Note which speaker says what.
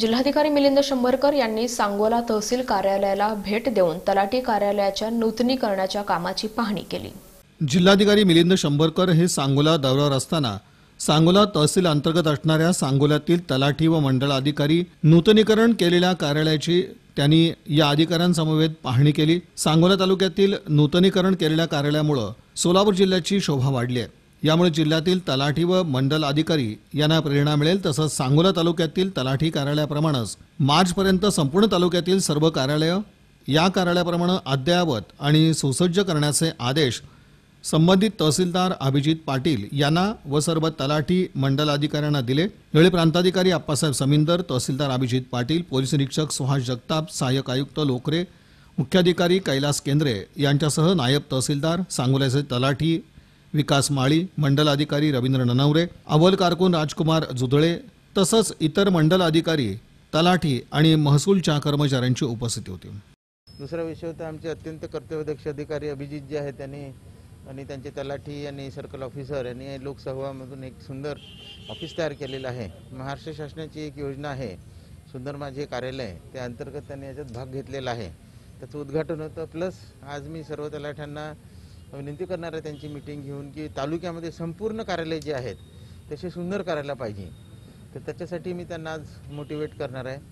Speaker 1: जिल्हाधिकारी मिलिंद शंभरकर यांनी सांगोला तहसील कार्यालयाला भेट देऊन तलाठी कार्यालयाच्या नूतनीकरणाच्या कामाची पाहणी केली
Speaker 2: जिल्हाधिकारी मिलिंद शंभरकर हे सांगोला दौऱ्यावर असताना सांगोला तहसील अंतर्गत असणाऱ्या सांगोल्यातील तलाठी व मंडळ अधिकारी नूतनीकरण केलेल्या कार्यालयाची त्यांनी या अधिकाऱ्यांसमवेत पाहणी केली सांगोला तालुक्यातील नूतनीकरण केलेल्या कार्यालयामुळे सोलापूर जिल्ह्याची शोभा वाढली आहे यामुळे जिल्ह्यातील तलाठी व मंडल अधिकारी यांना प्रेरणा मिळेल तसंच सांगोला तालुक्यातील तलाठी कार्यालयाप्रमाणेच मार्चपर्यंत संपूर्ण तालुक्यातील सर्व कार्यालयं या कार्यालयाप्रमाणे अद्ययावत आणि सुसज्ज करण्याचे आदेश संबंधित तहसीलदार अभिजित पाटील यांना व सर्व तलाठी मंडल अधिकाऱ्यांना दिले यावेळी प्रांताधिकारी आप्पासाहेब समिंदर तहसीलदार अभिजित पाटील पोलीस निरीक्षक सुहास जगताप सहाय्यक आयुक्त लोकरे मुख्याधिकारी कैलास केंद्रे यांच्यासह नायब तहसीलदार सांगोल्याचे तलाठी विकास माळी मंडल अधिकारी रवींद्र ननवरे अव्वल कारकून राजकुमार जुधळे तसंच इतर मंडल अधिकारी तलाठी आणि महसूलच्या कर्मचाऱ्यांची उपस्थिती होती
Speaker 3: दुसरा विषय होता आमचे अत्यंत कर्तव्यदक्ष अधिकारी अभिजित जे आहेत त्यांनी आणि त्यांचे तलाठी आणि सर्कल ऑफिसर यांनी लोकसहभागामधून एक सुंदर ऑफिस तयार केलेलं आहे महाराष्ट्र शासनाची एक योजना आहे सुंदर माझे कार्यालय त्या अंतर्गत त्यांनी याच्यात भाग घेतलेला आहे त्याचं उद्घाटन होतं प्लस आज मी सर्व तलाठ्यांना विनंती करणार आहे त्यांची मिटिंग घेऊन की तालुक्यामध्ये संपूर्ण कार्यालय जे आहेत तसे सुंदर करायला पाहिजे तर त्याच्यासाठी मी त्यांना आज मोटिवेट करणार आहे